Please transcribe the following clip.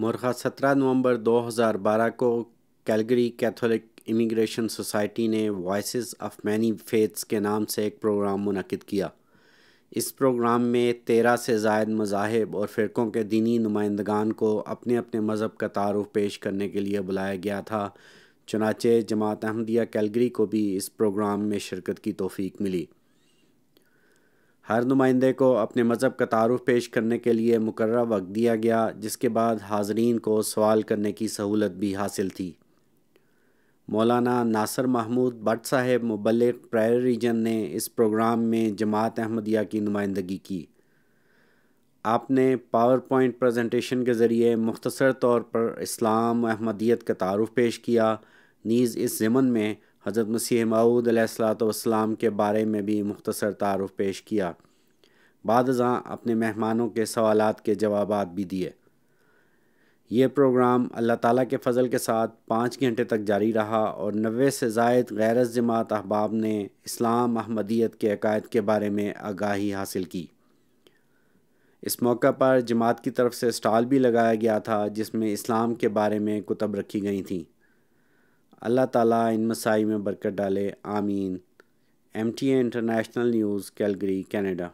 मरखा 17 नवंबर 2012 को Calgary Catholic immigration society ने वॉइस ऑफ मैनी फेथ्स के नाम से एक प्रोग्राम मुनद किया इस प्रोग्राम में तेरह से जायद मजाहब और फ़िरक़ों के दीनी नुमाइंदगान को अपने अपने मज़हब का तारफ़ पेश करने के लिए बुलाया गया था चुनाचे जमात अहमदिया कैलगरी को भी इस प्रोग्राम में शिरकत की तोफ़ी मिली हर नुमाइंदे को अपने मज़हब का तारफ़ पेश करने के लिए मुकर वक्त दिया गया जिसके बाद हाजरीन को सवाल करने की सहूलत भी हासिल थी मौलाना नासर महमूद बट साहेब मुबल प्रायर रीजन ने इस प्रोग्राम में जमात अहमदिया की नुमाइंदगी की आपने पावर पॉइंट प्रजेंटेशन के ज़रिए मुख्तसर तौर पर इस्लाम अहमदियत का तारफ़ पेश किया नीज़ इस ज़मन में हज़रत मसीह मऊद सलाम के बारे में भी मुख्तसर तारफ़ पेश किया बाद अपने मेहमानों के सवाल के जवाब भी दिए ये प्रोग्राम अल्लाह ताली के फ़ल के साथ पाँच घंटे तक जारी रहा और नबे से जायद गैर जमात अहबाब ने इस्लाम अहमदीत के अकायद के बारे में आगाही हासिल की इस मौका पर जमात की तरफ से स्टॉल भी लगाया गया था जिसमें इस्लाम के बारे में कुतब रखी गई थीं अल्लाह ताला इन मसाई में बरकत डाले आमीन M T A international news Calgary Canada